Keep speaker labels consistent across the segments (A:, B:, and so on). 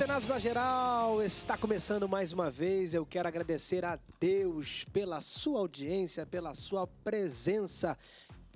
A: Antenados da Geral, está começando mais uma vez. Eu quero agradecer a Deus pela sua audiência, pela sua presença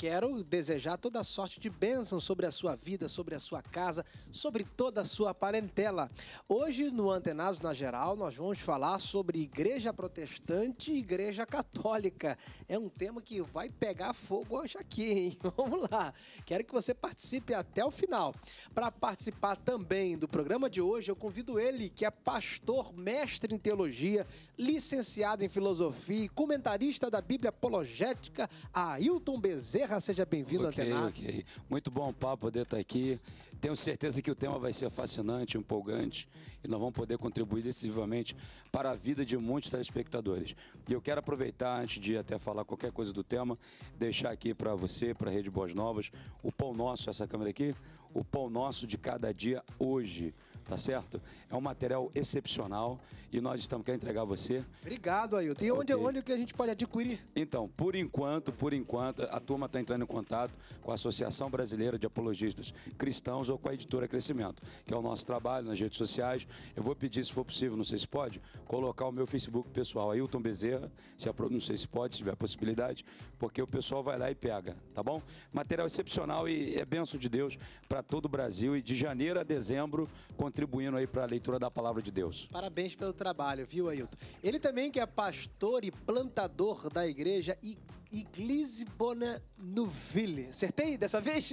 A: quero desejar toda a sorte de bênção sobre a sua vida, sobre a sua casa, sobre toda a sua parentela. Hoje, no Antenados na Geral, nós vamos falar sobre igreja protestante e igreja católica. É um tema que vai pegar fogo hoje aqui, hein? Vamos lá. Quero que você participe até o final. Para participar também do programa de hoje, eu convido ele, que é pastor, mestre em teologia, licenciado em filosofia e comentarista da Bíblia Apologética, Ailton Bezerra seja bem-vindo
B: okay, ao Antenac. Okay. Muito bom papo poder estar aqui. Tenho certeza que o tema vai ser fascinante, empolgante e nós vamos poder contribuir decisivamente para a vida de muitos telespectadores. E eu quero aproveitar, antes de até falar qualquer coisa do tema, deixar aqui para você, para a Rede Boas Novas, o pão nosso, essa câmera aqui, o pão nosso de cada dia hoje tá certo? É um material excepcional e nós estamos querendo entregar a você. Obrigado, Ailton. E onde, okay. onde
A: que a gente pode adquirir?
B: Então, por enquanto, por enquanto, a turma está entrando em contato com a Associação Brasileira de Apologistas Cristãos ou com a Editora Crescimento, que é o nosso trabalho nas redes sociais. Eu vou pedir, se for possível, não sei se pode, colocar o meu Facebook pessoal, Ailton Bezerra, se a, não sei se pode, se tiver possibilidade, porque o pessoal vai lá e pega, tá bom? Material excepcional e é benção de Deus para todo o Brasil e de janeiro a dezembro, com contribuindo aí para a leitura da palavra de Deus.
A: Parabéns pelo trabalho, viu, Ailton? Ele também que é pastor e plantador da igreja e Iglis Bonanouville. Acertei dessa vez?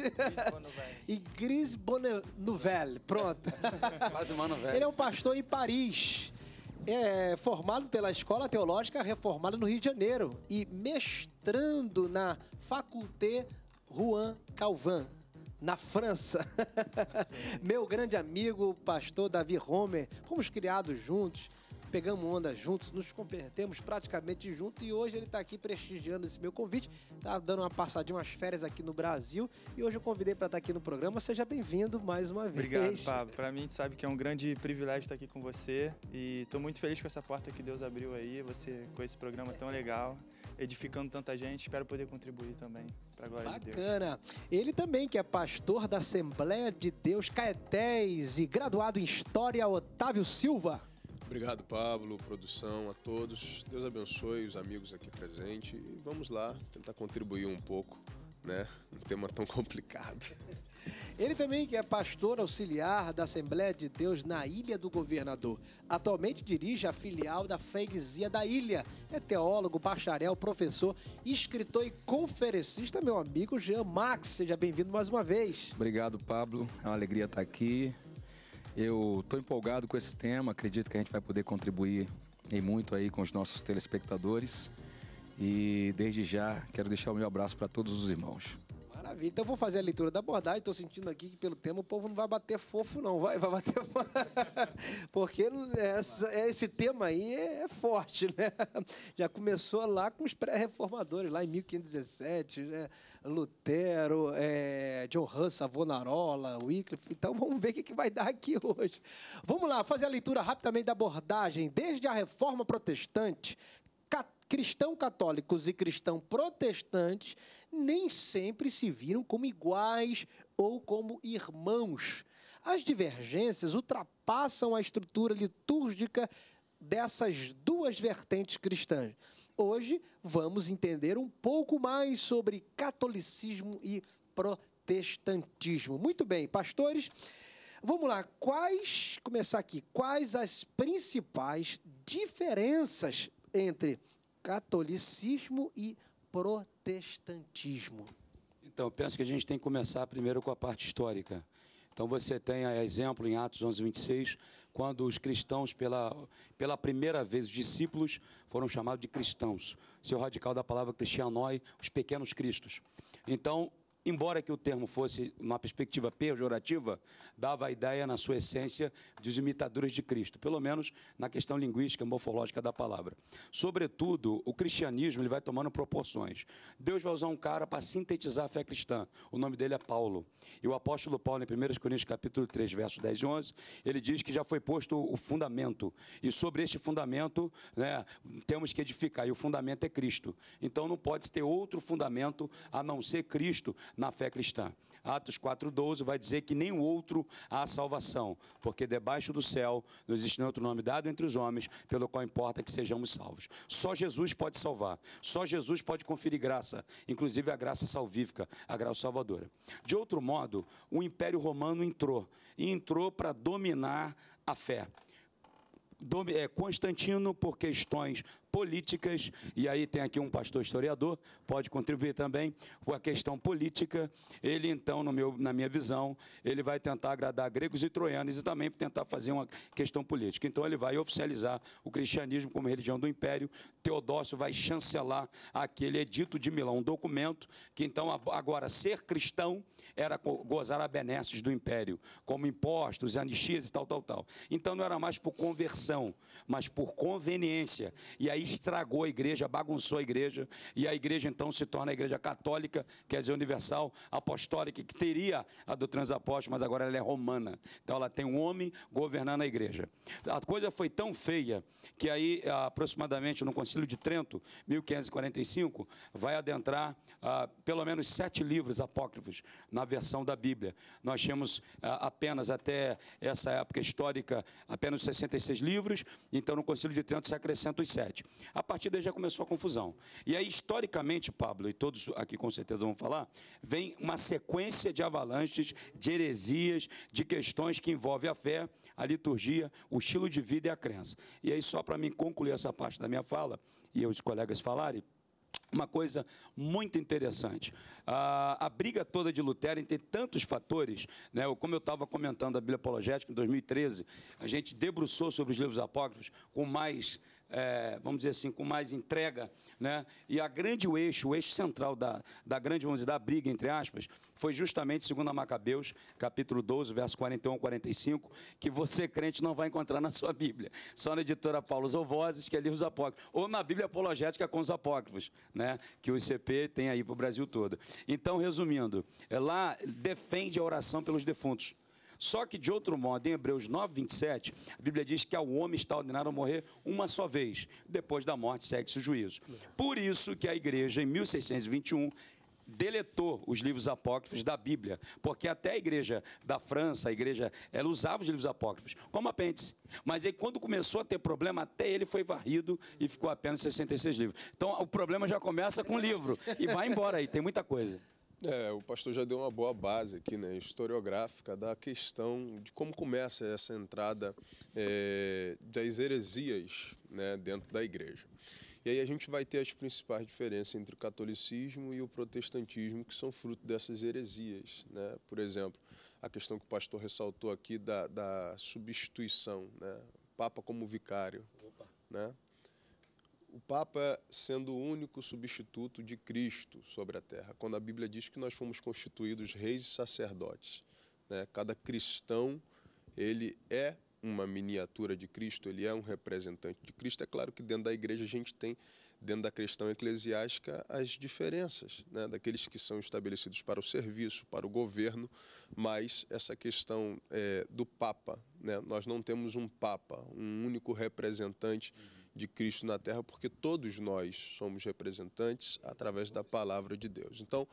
A: Iglis Bonanouvelle. Pronto. Quase novela. Ele é um pastor em Paris. É formado pela Escola Teológica Reformada no Rio de Janeiro e mestrando na Faculté Juan Calvin, na França. Meu grande amigo, pastor Davi Homer, fomos criados juntos pegamos onda juntos, nos convertemos praticamente juntos e hoje ele está aqui prestigiando esse meu convite, está dando uma passadinha, umas férias aqui no Brasil e hoje eu convidei para estar tá aqui no programa. Seja bem-vindo mais uma Obrigado, vez. Obrigado,
C: Pablo. Para mim, sabe que é um grande privilégio estar aqui com você e estou muito feliz com essa porta que Deus abriu aí, você com esse programa tão legal, edificando tanta gente. Espero poder contribuir também para a glória Bacana.
A: De Deus. Ele também que é pastor da Assembleia de Deus Caetés e graduado em História Otávio Silva.
D: Obrigado, Pablo, produção, a todos. Deus abençoe os amigos aqui presentes e vamos lá tentar contribuir um pouco, né? Um tema tão complicado.
A: Ele também que é pastor auxiliar da Assembleia de Deus na Ilha do Governador. Atualmente dirige a filial da Freguesia da Ilha. É teólogo, bacharel,
E: professor, escritor e conferencista, meu amigo Jean Max. Seja bem-vindo mais uma vez. Obrigado, Pablo. É uma alegria estar aqui. Eu estou empolgado com esse tema, acredito que a gente vai poder contribuir e muito aí com os nossos telespectadores. E desde já quero deixar o meu abraço para todos os irmãos.
A: Maravilha. Então vou fazer a leitura da abordagem. Estou sentindo aqui que pelo tema o povo não vai bater fofo, não. Vai, vai bater. Porque essa, esse tema aí é, é forte, né? Já começou lá com os pré-reformadores, lá em 1517, né? Lutero, é, John Hus, Savonarola, Wycliffe. Então vamos ver o que, que vai dar aqui hoje. Vamos lá, fazer a leitura rapidamente da abordagem. Desde a reforma protestante, cristão católicos e cristão protestantes nem sempre se viram como iguais ou como irmãos. As divergências ultrapassam a estrutura litúrgica dessas duas vertentes cristãs. Hoje vamos entender um pouco mais sobre catolicismo e protestantismo. Muito bem, pastores, vamos lá. Quais, começar aqui, quais as principais diferenças entre catolicismo e protestantismo?
B: Então, eu penso que a gente tem que começar primeiro com a parte histórica. Então você tem exemplo em Atos 11, 26, quando os cristãos, pela, pela primeira vez, os discípulos foram chamados de cristãos. Seu radical da palavra cristianoi, os pequenos cristos. Então, embora que o termo fosse uma perspectiva pejorativa, dava a ideia, na sua essência, dos imitadores de Cristo, pelo menos na questão linguística, morfológica da palavra. Sobretudo, o cristianismo ele vai tomando proporções. Deus vai usar um cara para sintetizar a fé cristã. O nome dele é Paulo. E o apóstolo Paulo, em 1 Coríntios capítulo 3, versos 10 e 11, ele diz que já foi posto o fundamento. E sobre este fundamento, né, temos que edificar. E o fundamento é Cristo. Então, não pode ter outro fundamento a não ser Cristo, na fé cristã. Atos 4,12 vai dizer que nem o outro há salvação, porque debaixo do céu não existe nenhum outro nome dado entre os homens, pelo qual importa que sejamos salvos. Só Jesus pode salvar, só Jesus pode conferir graça, inclusive a graça salvífica, a graça salvadora. De outro modo, o Império Romano entrou, e entrou para dominar a fé. É, Constantino, por questões políticas, e aí tem aqui um pastor historiador, pode contribuir também com a questão política. Ele, então, no meu, na minha visão, ele vai tentar agradar gregos e troianos e também tentar fazer uma questão política. Então, ele vai oficializar o cristianismo como religião do império. Teodócio vai chancelar aquele edito de Milão, um documento que, então, agora, ser cristão era gozar a benesses do império, como impostos, anistias e tal, tal, tal. Então, não era mais por conversão, mas por conveniência. E aí, aí estragou a igreja, bagunçou a igreja, e a igreja então se torna a igreja católica, quer dizer, universal, apostólica, que teria a do transapóstolo, mas agora ela é romana. Então ela tem um homem governando a igreja. A coisa foi tão feia que aí, ah, aproximadamente no Concílio de Trento, 1545, vai adentrar ah, pelo menos sete livros apócrifos na versão da Bíblia. Nós temos ah, apenas, até essa época histórica, apenas 66 livros, então no Concílio de Trento se acrescenta os sete. A partir daí já começou a confusão. E aí, historicamente, Pablo, e todos aqui com certeza vão falar, vem uma sequência de avalanches, de heresias, de questões que envolvem a fé, a liturgia, o estilo de vida e a crença. E aí, só para mim concluir essa parte da minha fala, e os colegas falarem, uma coisa muito interessante. A, a, briga toda de Lutero tem tantos fatores, né? como eu estava comentando a Bíblia Apologética em 2013, a gente debruçou sobre os livros apócrifos com mais é, vamos dizer assim, com mais entrega, né? E a grande eixo, o eixo central da, da grande, vamos dizer, da briga, entre aspas, foi justamente, segundo a Macabeus, capítulo 12, verso 41 a 45, que você, crente, não vai encontrar na sua Bíblia, só na editora Paulo Vozes, que é dos apócrifos, ou na Bíblia apologética com os apócrifos, né? Que o ICP tem aí para o Brasil todo. Então, resumindo, é lá defende a oração pelos defuntos. Só que, de outro modo, em Hebreus 9, 27, a Bíblia diz que ao homem está ordenado a morrer uma só vez. Depois da morte, segue-se o juízo. Por isso que a igreja, em 1621, deletou os livros apócrifos da Bíblia, porque até a igreja da França, a igreja, ela usava os livros apócrifos como apêndice. Mas aí quando começou a ter problema, até ele foi varrido e ficou apenas 66 livros. Então o problema já começa com o livro e vai embora aí, tem muita coisa.
D: É, o pastor já deu uma boa base aqui, né, historiográfica, da questão de como começa essa entrada é, das heresias né, dentro da igreja. E aí a gente vai ter as principais diferenças entre o catolicismo e o protestantismo, que são fruto dessas heresias. Né? Por exemplo, a questão que o pastor ressaltou aqui da, da substituição, né? Papa como vicário. Opa. Né? o Papa sendo o único substituto de Cristo sobre a terra, quando a Bíblia diz que nós fomos constituídos reis e sacerdotes. Né? Cada cristão, ele é uma miniatura de Cristo, ele é um representante de Cristo. É claro que dentro da igreja a gente tem, dentro da questão eclesiástica, as diferenças né? daqueles que são estabelecidos para o serviço, para o governo, mas essa questão é, do Papa, né? nós não temos um Papa, um único representante de Cristo na terra, porque todos nós somos representantes através da palavra de Deus. Então,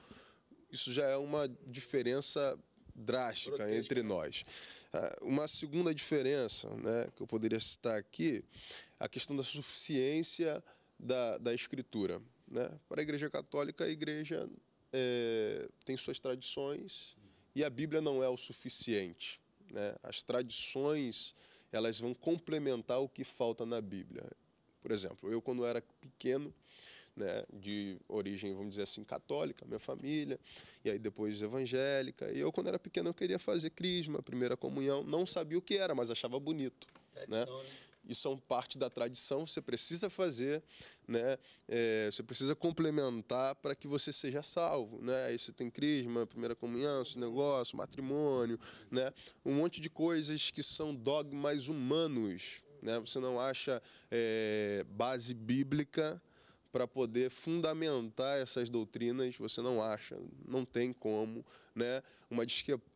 D: isso já é uma diferença drástica entre nós. Ah, uma segunda diferença né, que eu poderia citar aqui, a questão da suficiência da, da Escritura. Né? Para a Igreja Católica, a Igreja é, tem suas tradições e a Bíblia não é o suficiente. Né? As tradições elas vão complementar o que falta na Bíblia. Por exemplo, eu quando era pequeno, né, de origem, vamos dizer assim, católica, minha família, e aí depois evangélica. E eu, quando era pequeno, eu queria fazer crisma, primeira comunhão, não sabia o que era, mas achava bonito. Né? Tradição, né? né? E são parte da tradição, você precisa fazer, né? É, você precisa complementar para que você seja salvo, né? Aí você tem crisma, primeira comunhão, esse negócio, matrimônio, né? Um monte de coisas que são dogmas humanos, né? Você não acha é, base bíblica para poder fundamentar essas doutrinas, você não acha, não tem como. Né? Uma,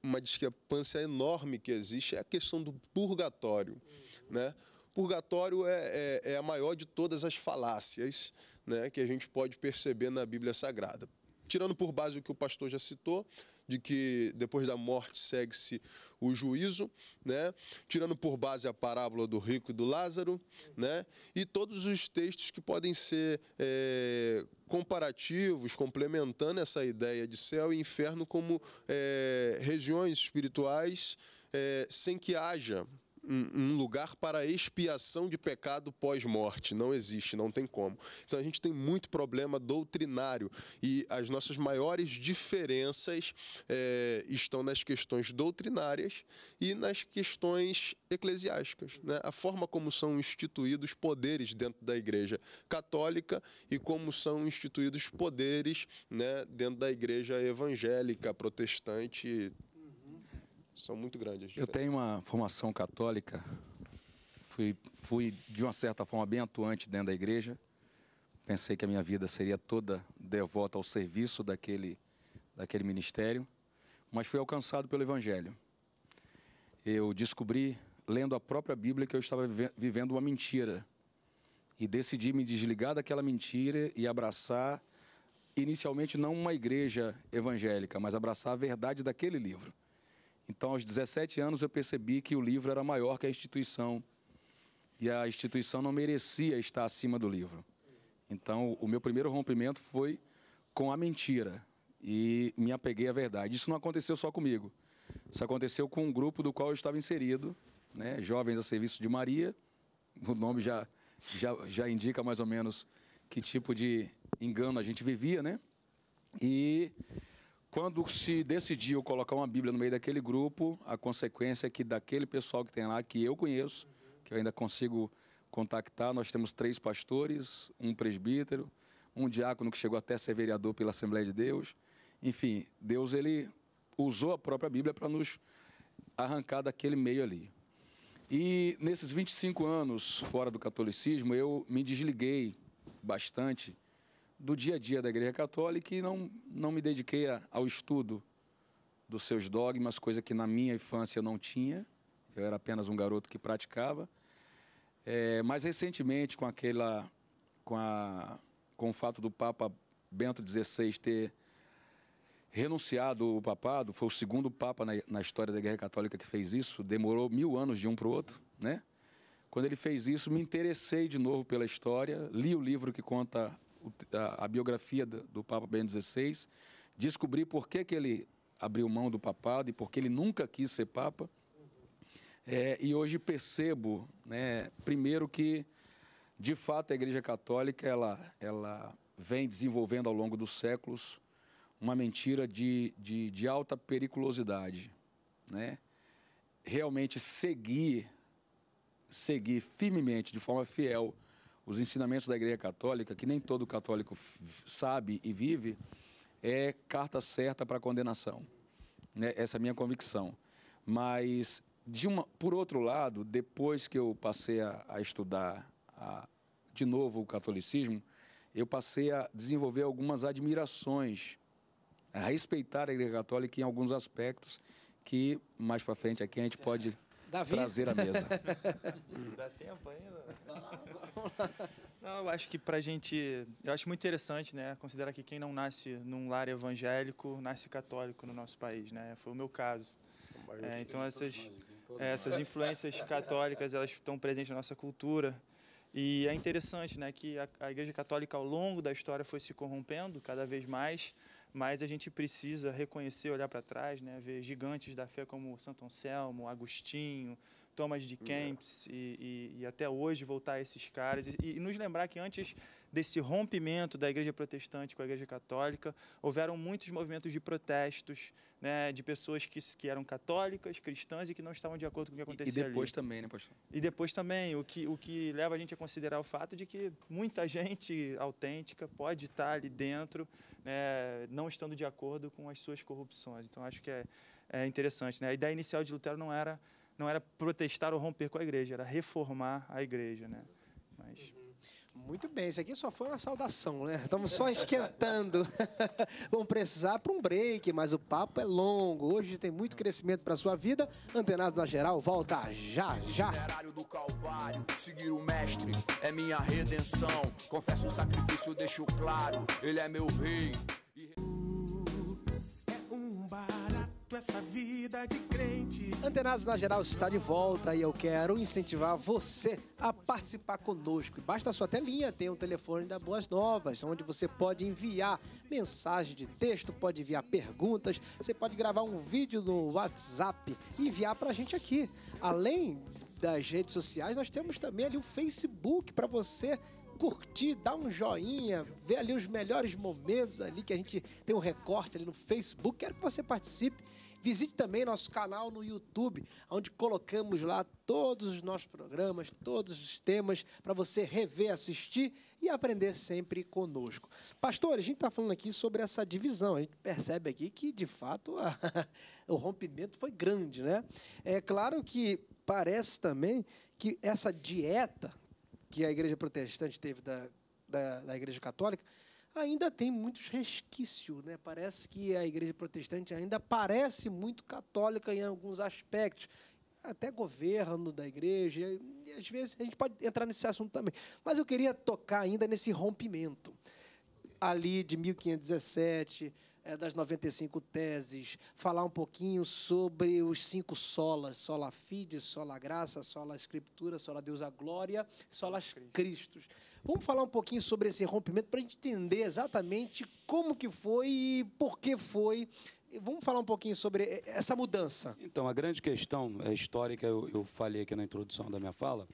D: uma discrepância enorme que existe é a questão do purgatório. Né? Purgatório é, é, é a maior de todas as falácias né, que a gente pode perceber na Bíblia Sagrada tirando por base o que o pastor já citou, de que depois da morte segue-se o juízo, né? Tirando por base a parábola do rico e do Lázaro, né? E todos os textos que podem ser é, comparativos, complementando essa ideia de céu e inferno como é, regiões espirituais é, sem que haja um lugar para expiação de pecado pós-morte. Não existe, não tem como. Então a gente tem muito problema doutrinário e as nossas maiores diferenças é, estão nas questões doutrinárias e nas questões eclesiásticas. Né? A forma como são instituídos poderes dentro da Igreja Católica e como são instituídos poderes né, dentro da Igreja Evangélica, Protestante, são muito grandes. Eu
E: tenho uma formação católica, fui, fui de uma certa forma bem atuante dentro da igreja. Pensei que a minha vida seria toda devota ao serviço daquele, daquele ministério, mas fui alcançado pelo Evangelho. Eu descobri, lendo a própria Bíblia, que eu estava vivendo uma mentira e decidi me desligar daquela mentira e abraçar inicialmente não uma igreja evangélica, mas abraçar a verdade daquele livro. Então, aos 17 anos, eu percebi que o livro era maior que a instituição e a instituição não merecia estar acima do livro. Então, o meu primeiro rompimento foi com a mentira e me apeguei à verdade. Isso não aconteceu só comigo. Isso aconteceu com um grupo do qual eu estava inserido, né? Jovens a Serviço de Maria. O nome já, já, já indica mais ou menos que tipo de engano a gente vivia, né? E quando se decidiu colocar uma Bíblia no meio daquele grupo, a consequência é que daquele pessoal que tem lá, que eu conheço, que eu ainda consigo contactar, nós temos três pastores, um presbítero, um diácono que chegou até ser vereador pela Assembleia de Deus. Enfim, Deus ele usou a própria Bíblia para nos arrancar daquele meio ali. E nesses 25 anos fora do catolicismo, eu me desliguei bastante do dia a dia da Igreja Católica e não, não me dediquei a, ao estudo dos seus dogmas, coisa que na minha infância não tinha. Eu era apenas um garoto que praticava. É, mais recentemente, com aquela, com, a, com o fato do Papa Bento XVI ter renunciado o papado, foi o segundo Papa na, na história da Igreja Católica que fez isso, demorou mil anos de um para o outro, né? Quando ele fez isso, me interessei de novo pela história, li o livro que conta a, a biografia do, do Papa Bento XVI, descobri por que, que ele abriu mão do papado e por que ele nunca quis ser Papa. É, e hoje percebo, né, primeiro, que de fato a Igreja Católica ela, ela vem desenvolvendo ao longo dos séculos uma mentira de, de, de alta periculosidade. Né? Realmente seguir, seguir firmemente, de forma fiel, os ensinamentos da Igreja Católica, que nem todo católico sabe e vive, é carta certa para condenação. Né? Essa é a minha convicção. Mas, de uma, por outro lado, depois que eu passei a, a estudar a, de novo o catolicismo, eu passei a desenvolver algumas admirações, a respeitar a Igreja Católica em alguns aspectos que mais para frente aqui a gente pode Davi? trazer à mesa.
C: Dá tempo ainda? Não, eu acho que para a gente. Eu acho muito interessante, né? Considerar que quem não nasce num lar evangélico nasce católico no nosso país, né? Foi o meu caso. É, então, essas, né, essas influências católicas elas estão presentes na nossa cultura. E é interessante né, que a, a Igreja Católica, ao longo da história, foi se corrompendo cada vez mais mas a gente precisa reconhecer, olhar para trás, né, ver gigantes da fé como Santo Anselmo, Agostinho, Thomas de Kempis e, e, e, até hoje voltar a esses caras e, e nos lembrar que antes desse rompimento da igreja protestante com a igreja católica, houveram muitos movimentos de protestos, né, de pessoas que, que eram católicas, cristãs e que não estavam de acordo com o que acontecia E depois ali. também, né, pastor? E depois também, o que, o que leva a gente a considerar o fato de que muita gente autêntica pode estar ali dentro, né, não estando de acordo com as suas corrupções. Então, acho que é, é interessante. Né? A ideia inicial de Lutero não era não era protestar ou romper com a igreja, era reformar a igreja, né? Mas
A: muito bem, isso aqui só foi uma saudação, né? Estamos só esquentando. Vamos precisar para um break, mas o papo é longo. Hoje tem muito crescimento para sua vida. Antenado na geral, volta já, já. Itinerário
E: do Calvário, seguir o mestre é minha redenção. Confesso o sacrifício, deixo claro, ele é meu rei. essa vida
A: de crente. Antenados na geral está de volta e eu quero incentivar você a participar conosco. Basta a sua telinha, tem um telefone da Boas Novas, onde você pode enviar mensagem de texto, pode enviar perguntas, você pode gravar um vídeo no WhatsApp e enviar para a gente aqui. Além das redes sociais, nós temos também ali o Facebook para você curtir, dar um joinha, ver ali os melhores momentos ali que a gente tem um recorte ali no Facebook. Quero que você participe Visite também nosso canal no YouTube, onde colocamos lá todos os nossos programas, todos os temas para você rever, assistir e aprender sempre conosco. Pastores, a gente está falando aqui sobre essa divisão. A gente percebe aqui que, de fato, a, o rompimento foi grande, né? É claro que parece também que essa dieta que a igreja protestante teve da, da, da igreja católica ainda tem muitos resquícios. Né? Parece que a igreja protestante ainda parece muito católica em alguns aspectos. Até governo da igreja, e às vezes a gente pode entrar nesse assunto também. Mas eu queria tocar ainda nesse rompimento. Ali de 1517, é, das 95 teses, falar um pouquinho sobre os cinco solas, sola fide, sola graça, sola escritura, sola Deus a glória, solas Cristos. Vamos falar um pouquinho sobre esse rompimento para a gente entender exatamente como que foi e por que foi. Vamos falar um pouquinho sobre eh, essa
B: mudança. Então, a grande questão é histórica, eu, eu falei aqui na introdução da minha fala,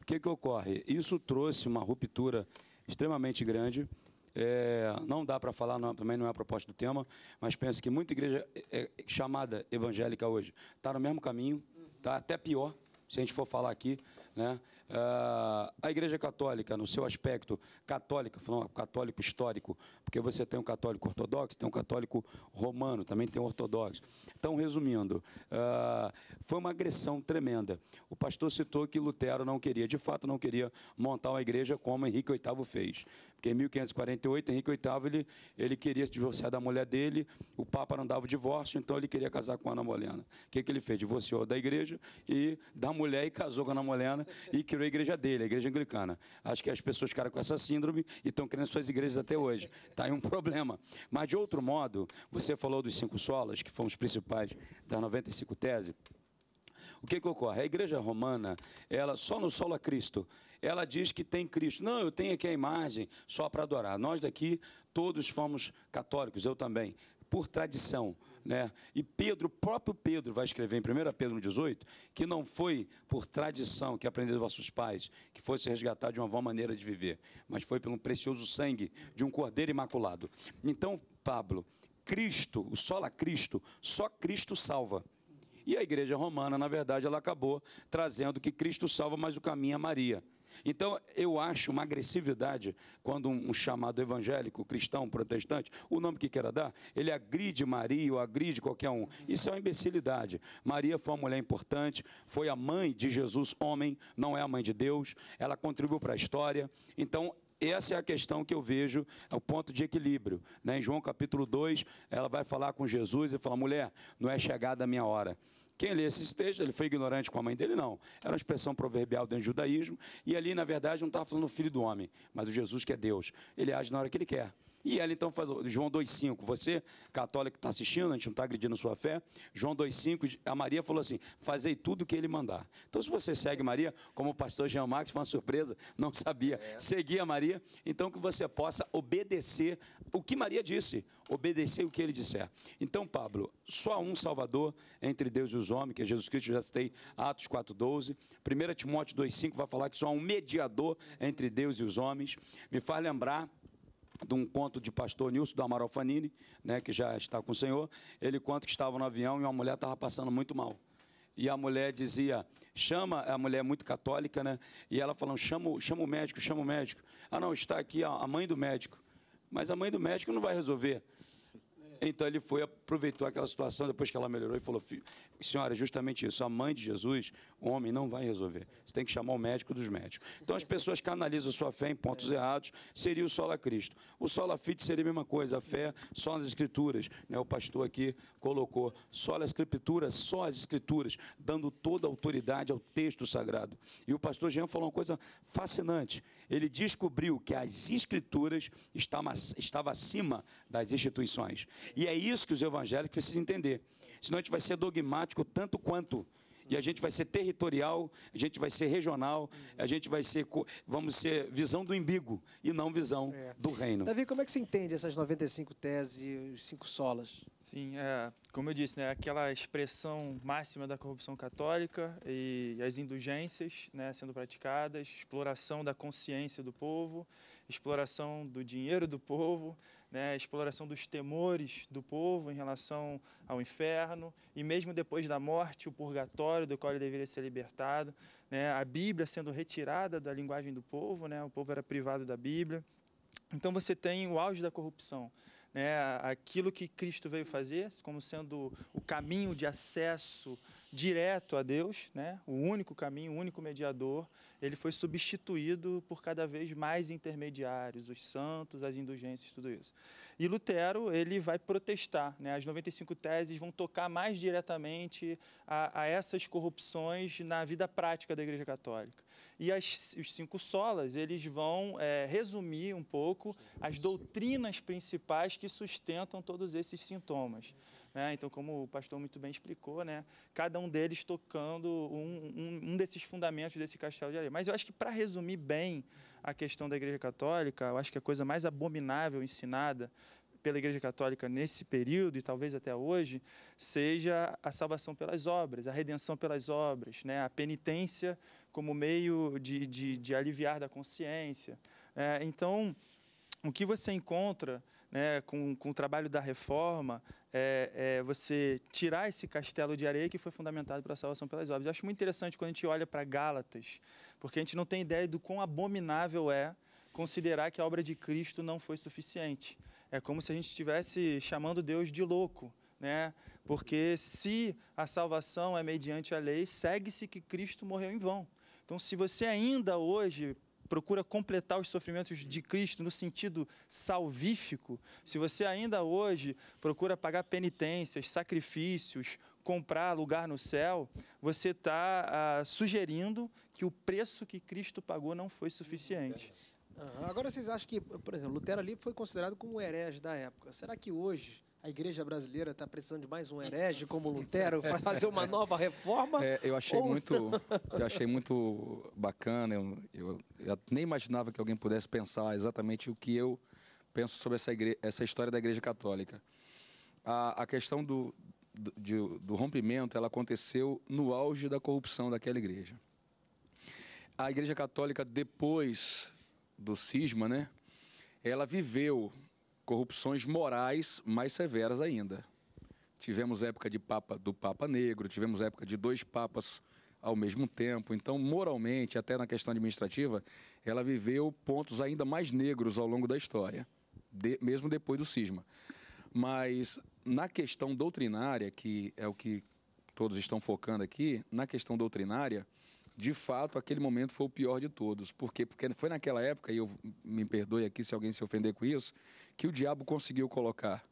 B: o que, que ocorre? Isso trouxe uma ruptura extremamente grande é, não dá para falar, não, também não é a proposta do tema, mas penso que muita igreja é, é, chamada evangélica hoje está no mesmo caminho, está até pior, se a gente for falar aqui, né? Uh, a Igreja Católica, no seu aspecto católica, falando católico histórico, porque você tem um católico ortodoxo, tem um católico romano, também tem um ortodoxo. Então, resumindo, uh, foi uma agressão tremenda. O pastor citou que Lutero não queria, de fato, não queria montar uma igreja como Henrique VIII fez. Porque em 1548, Henrique VIII ele, ele queria se divorciar da mulher dele, o Papa não dava o divórcio, então ele queria casar com Ana Molena. O que, que ele fez? Divorciou da igreja e da mulher e casou com Ana Molena e criou a igreja dele, a igreja anglicana. Acho que as pessoas ficaram com essa síndrome e estão criando suas igrejas até hoje. Está aí um problema. Mas, de outro modo, você falou dos cinco solas, que foram os principais da 95 tese. O que, que, ocorre? A igreja romana, ela só no solo a Cristo, ela diz que tem Cristo. Não, eu tenho aqui a imagem só para adorar. Nós daqui todos fomos católicos, eu também, por tradição. Né? E Pedro, o próprio Pedro, vai escrever em 1 Pedro 18, que não foi por tradição que aprendeu dos vossos pais, que fosse resgatado de uma vã maneira de viver, mas foi pelo precioso sangue de um cordeiro imaculado. Então, Pablo, Cristo, o a Cristo, só Cristo salva. E a igreja romana, na verdade, ela acabou trazendo que Cristo salva, mas o caminho é Maria. Então, eu acho uma agressividade quando um, chamado evangélico, cristão, protestante, o nome que queira dar, ele agride Maria ou agride qualquer um. Isso é uma imbecilidade. Maria foi uma mulher importante, foi a mãe de Jesus, homem, não é a mãe de Deus, ela contribuiu para a história. Então, essa é a questão que eu vejo, é o ponto de equilíbrio. Né? Em João capítulo 2, ela vai falar com Jesus e fala: mulher, não é chegada a minha hora. Quem lê esses textos, ele foi ignorante com a mãe dele? Não. Era uma expressão proverbial do judaísmo, e ali, na verdade, não estava falando o filho do homem, mas o Jesus que é Deus. Ele age na hora que ele quer. E ela então faz João 2,5. Você, católico que está assistindo, a gente não está agredindo sua fé. João 2,5, a Maria falou assim: fazei tudo o que ele mandar. Então, se você segue Maria, como o pastor Jean Max, foi uma surpresa, não sabia. É. Seguia Maria, então que você possa obedecer o que Maria disse, obedecer o que ele disser. Então, Pablo, só há um Salvador entre Deus e os homens, que é Jesus Cristo, já citei Atos 4,12. 1 Timóteo 2,5 vai falar que só há um mediador entre Deus e os homens. Me faz lembrar de um conto de pastor Nilson do Amaral Fanini, né, que já está com o Senhor. Ele conta que estava no avião e uma mulher estava passando muito mal. E a mulher dizia, chama, a mulher é muito católica, né? E ela falou chama, chama o médico, chama o médico. Ah, não, está aqui a mãe do médico. Mas a mãe do médico não vai resolver. Então ele foi, aproveitou aquela situação, depois que ela melhorou, e falou: senhora, é justamente isso, a mãe de Jesus, o homem não vai resolver. Você tem que chamar o médico dos médicos. Então as pessoas canalizam sua fé em pontos é. errados, seria o a Cristo. O a fide seria a mesma coisa, a fé só nas escrituras. Né? O pastor aqui colocou: só as escrituras, só as escrituras, dando toda a autoridade ao texto sagrado. E o pastor Jean falou uma coisa fascinante. Ele descobriu que as escrituras estavam acima das instituições. E é isso que os evangélicos precisam entender. Senão a gente vai ser dogmático tanto quanto. E a gente vai ser territorial, a gente vai ser regional, a gente vai ser, vamos ser visão do imbigo e não visão é. do reino. Davi,
C: como é que você entende essas 95 teses e os cinco solas? Sim, é, como eu disse, né, aquela expressão máxima da corrupção católica e as indulgências né, sendo praticadas, exploração da consciência do povo exploração do dinheiro do povo, né, exploração dos temores do povo em relação ao inferno, e mesmo depois da morte, o purgatório do qual ele deveria ser libertado, né, a Bíblia sendo retirada da linguagem do povo, né, o povo era privado da Bíblia. Então você tem o auge da corrupção, né, aquilo que Cristo veio fazer, como sendo o caminho de acesso direto a Deus, né? o único caminho, o único mediador, ele foi substituído por cada vez mais intermediários, os santos, as indulgências, tudo isso. E Lutero ele vai protestar, né? as 95 teses vão tocar mais diretamente a, a essas corrupções na vida prática da Igreja Católica. E as, os cinco solas eles vão é, resumir um pouco as doutrinas principais que sustentam todos esses sintomas. Né? Então, como o pastor muito bem explicou, né? cada um deles tocando um, um, um desses fundamentos desse castelo de areia. Mas eu acho que, para resumir bem a questão da Igreja Católica, eu acho que a coisa mais abominável ensinada pela Igreja Católica nesse período e talvez até hoje seja a salvação pelas obras, a redenção pelas obras, né? a penitência como meio de, de, de aliviar da consciência. É, então, o que você encontra né, com, com o trabalho da reforma, é, é, você tirar esse castelo de areia que foi fundamentado para a salvação pelas obras. Eu acho muito interessante quando a gente olha para Gálatas, porque a gente não tem ideia do quão abominável é considerar que a obra de Cristo não foi suficiente. É como se a gente estivesse chamando Deus de louco. Né? Porque se a salvação é mediante a lei, segue-se que Cristo morreu em vão. Então, se você ainda hoje procura completar os sofrimentos de Cristo no sentido salvífico, se você ainda hoje procura pagar penitências, sacrifícios, comprar lugar no céu, você está ah, sugerindo que o preço que Cristo pagou não foi suficiente. Ah, agora vocês acham que, por exemplo, Lutero ali foi considerado como o herege
A: da época. Será que hoje a igreja brasileira está precisando de mais um herege como Lutero para fazer uma nova reforma? É, eu achei ou... muito, eu achei
E: muito bacana. Eu, eu, eu, nem imaginava que alguém pudesse pensar exatamente o que eu penso sobre essa, essa história da Igreja Católica. A, a questão do, do, do rompimento ela aconteceu no auge da corrupção daquela igreja. A Igreja Católica depois do cisma, né? Ela viveu corrupções morais mais severas ainda. Tivemos época de papa do Papa Negro, tivemos época de dois papas ao mesmo tempo. Então, moralmente, até na questão administrativa, ela viveu pontos ainda mais negros ao longo da história, de, mesmo depois do cisma. Mas na questão doutrinária, que é o que todos estão focando aqui, na questão doutrinária, de fato, aquele momento foi o pior de todos. Por quê? Porque foi naquela época, e eu me perdoe aqui se alguém se ofender com isso, que o diabo conseguiu colocar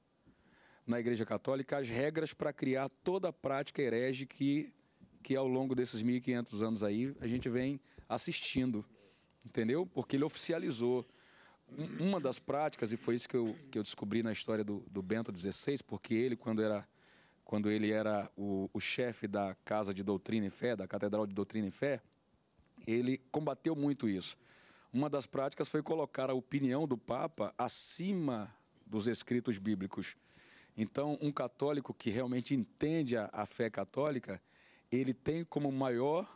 E: na Igreja Católica as regras para criar toda a prática herege que, que ao longo desses 1.500 anos aí a gente vem assistindo, entendeu? Porque ele oficializou. uma das práticas, e foi isso que eu, que eu descobri na história do, do Bento XVI, porque ele, quando era quando ele era o, o chefe da Casa de Doutrina e Fé, da Catedral de Doutrina e Fé, ele combateu muito isso. Uma das práticas foi colocar a opinião do Papa acima dos escritos bíblicos. Então, um católico que realmente entende a, a fé católica, ele tem como maior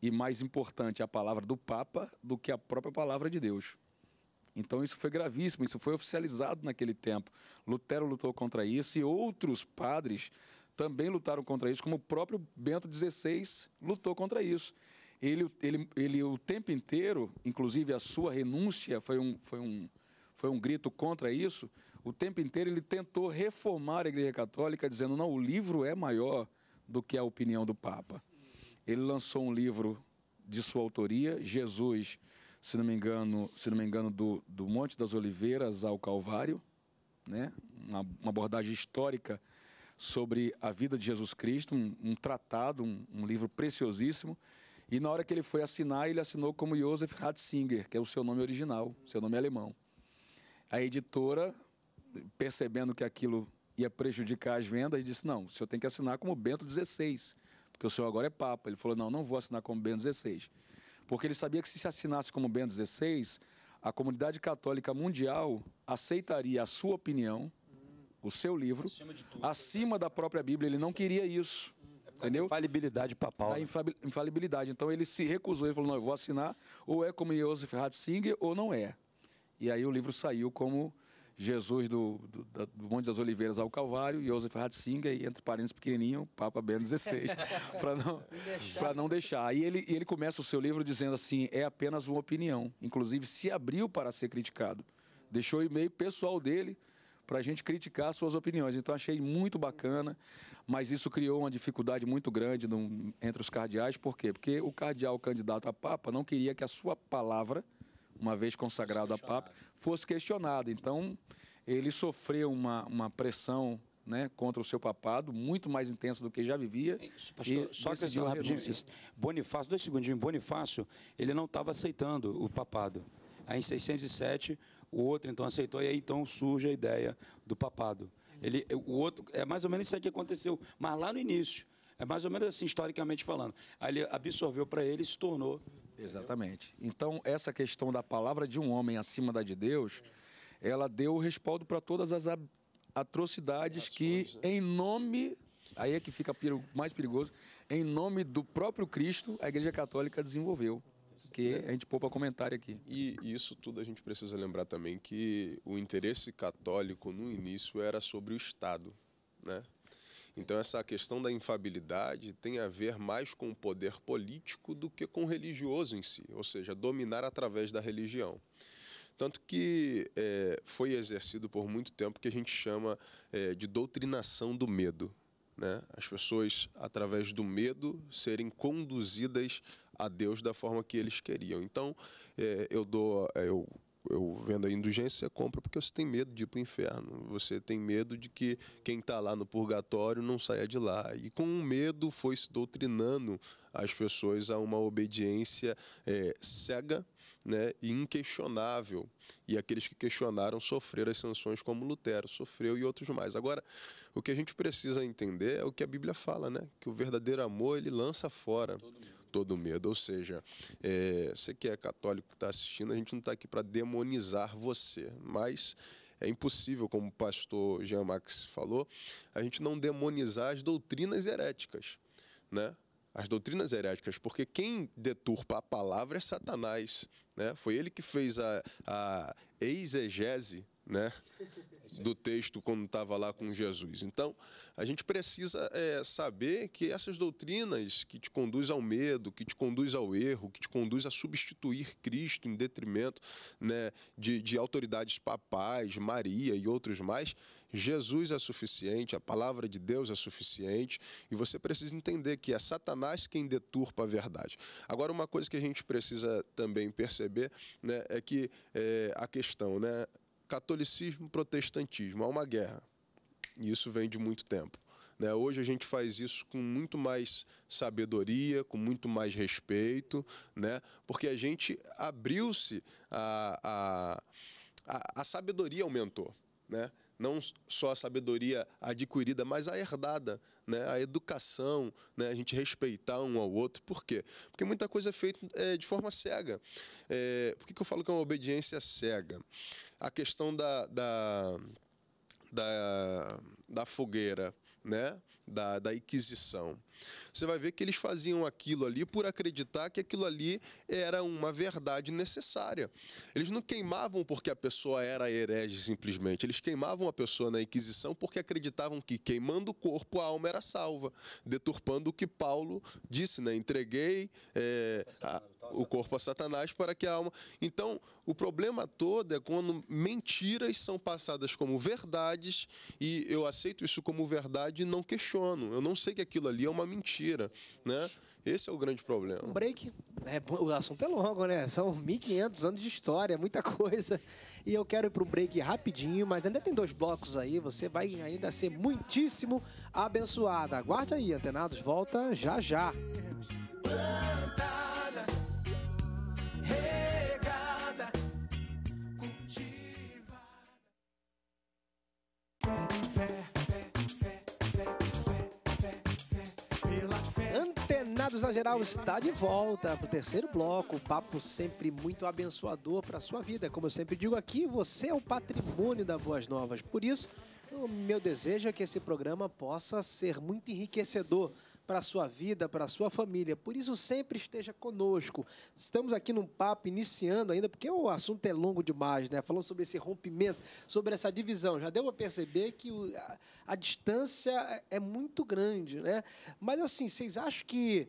E: e mais importante a palavra do Papa do que a própria palavra de Deus. Então isso foi gravíssimo, isso foi oficializado naquele tempo. Lutero lutou contra isso e outros padres também lutaram contra isso, como o próprio Bento XVI lutou contra isso. Ele, ele, ele o tempo inteiro, inclusive a sua renúncia foi um, foi, um, foi um grito contra isso, o tempo inteiro ele tentou reformar a Igreja Católica, dizendo: não, o livro é maior do que a opinião do Papa. Ele lançou um livro de sua autoria, Jesus se não me engano, se não me engano do, do Monte das Oliveiras ao Calvário, né? uma, uma abordagem histórica sobre a vida de Jesus Cristo, um, um tratado, um, um, livro preciosíssimo. E na hora que ele foi assinar, ele assinou como Josef Ratzinger, que é o seu nome original, seu nome alemão. A editora, percebendo que aquilo ia prejudicar as vendas, disse: Não, o senhor tem que assinar como Bento XVI, porque o senhor agora é Papa. Ele falou: Não, não vou assinar como Bento XVI porque ele sabia que se se assinasse como Bento XVI, a comunidade católica mundial aceitaria a sua opinião, hum. o seu livro, acima, tudo, acima da própria Bíblia. Ele não queria isso. É, é entendeu? Infalibilidade papal. Da né? infalibilidade. Então ele se recusou, ele falou: não, eu vou assinar, ou é como Joseph Ratzinger, ou não é. E aí o livro saiu como Jesus do, do, do, Monte das Oliveiras ao Calvário, Josef Ratzinger, e entre parênteses pequenininho, Papa Bento XVI, para não, não deixar. E ele, ele começa o seu livro dizendo assim: é apenas uma opinião. Inclusive, se abriu para ser criticado. Deixou o e-mail pessoal dele para a gente criticar suas opiniões. Então, achei muito bacana, mas isso criou uma dificuldade muito grande no, entre os cardeais. Por quê? Porque o cardeal candidato a Papa não queria que a sua palavra uma vez consagrado a Papa, fosse questionado. Então, ele sofreu uma, uma pressão né, contra o seu papado, muito mais intensa do que já vivia. Isso,
B: pastor, e só decidiu rapidinho, Bonifácio, dois segundinhos, Bonifácio, ele não estava aceitando o papado. Aí em 607, o outro então aceitou, e aí então surge a ideia do papado. Ele, o outro, é mais ou menos isso que aconteceu, mas lá no início, é mais ou menos assim, historicamente falando. Aí ele absorveu para ele e se tornou
E: Exatamente. Entendeu? Então, essa questão da palavra de um homem acima da de Deus, é. ela deu respaldo para todas as atrocidades Ações, que, né? em nome aí é que fica mais perigoso, em nome do próprio Cristo, a Igreja Católica desenvolveu. Que é. a gente poupa comentário aqui.
D: E isso tudo a gente precisa lembrar também que o interesse católico no início era sobre o Estado. Né? Então, essa questão da infabilidade tem a ver mais com o poder político do que com o religioso em si, ou seja, dominar através da religião. Tanto que é, foi exercido por muito tempo que a gente chama é, de doutrinação do medo. Né? As pessoas, através do medo, serem conduzidas a Deus da forma que eles queriam. Então, é, eu dou, é, eu eu vendo a indulgência, você compra porque você tem medo de ir para o inferno. Você tem medo de que quem está lá no purgatório não saia de lá. E com o medo foi se doutrinando as pessoas a uma obediência é, cega né, e inquestionável. E aqueles que questionaram sofreram as sanções como Lutero sofreu e outros mais. Agora, o que a gente precisa entender é o que a Bíblia fala, né? Que o verdadeiro amor ele lança fora. Todo mundo todo medo. Ou seja, é, você que é católico que está assistindo, a gente não está aqui para demonizar você, mas é impossível, como o pastor Jean Max falou, a gente não demonizar as doutrinas heréticas, né? As doutrinas heréticas, porque quem deturpa a palavra é Satanás, né? Foi ele que fez a, a exegese, né? do texto quando estava lá com Jesus. Então, a gente precisa é, saber que essas doutrinas que te conduz ao medo, que te conduz ao erro, que te conduz a substituir Cristo em detrimento né, de, de autoridades papais, Maria e outros mais, Jesus é suficiente, a palavra de Deus é suficiente e você precisa entender que é Satanás quem deturpa a verdade. Agora, uma coisa que a gente precisa também perceber né, é que é, a questão, né? catolicismo, protestantismo, há uma guerra. E isso vem de muito tempo. Né? Hoje a gente faz isso com muito mais sabedoria, com muito mais respeito, né? porque a gente abriu-se, a, a, a, a sabedoria aumentou. Né? não só a sabedoria adquirida, mas a herdada, né? a educação, né? a gente respeitar um ao outro. Por quê? Porque muita coisa é feita é, de forma cega. É, por que, que, eu falo que é uma obediência cega? A questão da, da, da, da fogueira, né? da, da Inquisição. Você vai ver que eles faziam aquilo ali por acreditar que aquilo ali era uma verdade necessária. Eles não queimavam porque a pessoa era herege simplesmente, eles queimavam a pessoa na Inquisição porque acreditavam que queimando o corpo a alma era salva, deturpando o que Paulo disse, né? Entreguei é, a, o corpo a Satanás para que a alma. Então, o problema todo é quando mentiras são passadas como verdades e eu aceito isso como verdade e não questiono. Eu não sei que aquilo ali é uma mentira, né? Esse é o grande problema. Um break.
A: É, o assunto é longo, né? São 1.500 anos de história, muita coisa. E eu quero ir para um break rapidinho, mas ainda tem dois blocos aí. Você vai ainda ser muitíssimo abençoada. Aguarde aí, antenados. Volta já já. Plantada
B: regada, cultivada.
A: Fé, fé, fé, fé, fé, fé, fé, pela fé. Antenados na Geral está de volta para o terceiro bloco. Papo sempre muito abençoador para a sua vida. Como eu sempre digo aqui, você é o patrimônio da Boas Novas. Por isso, o meu desejo é que esse programa possa ser muito enriquecedor para a sua vida, para a sua família. Por isso, sempre esteja conosco. Estamos aqui num papo iniciando ainda, porque o assunto é longo demais, né? Falando sobre esse rompimento, sobre essa divisão. Já deu para perceber que a, a distância é muito grande, né? Mas, assim, vocês acham que.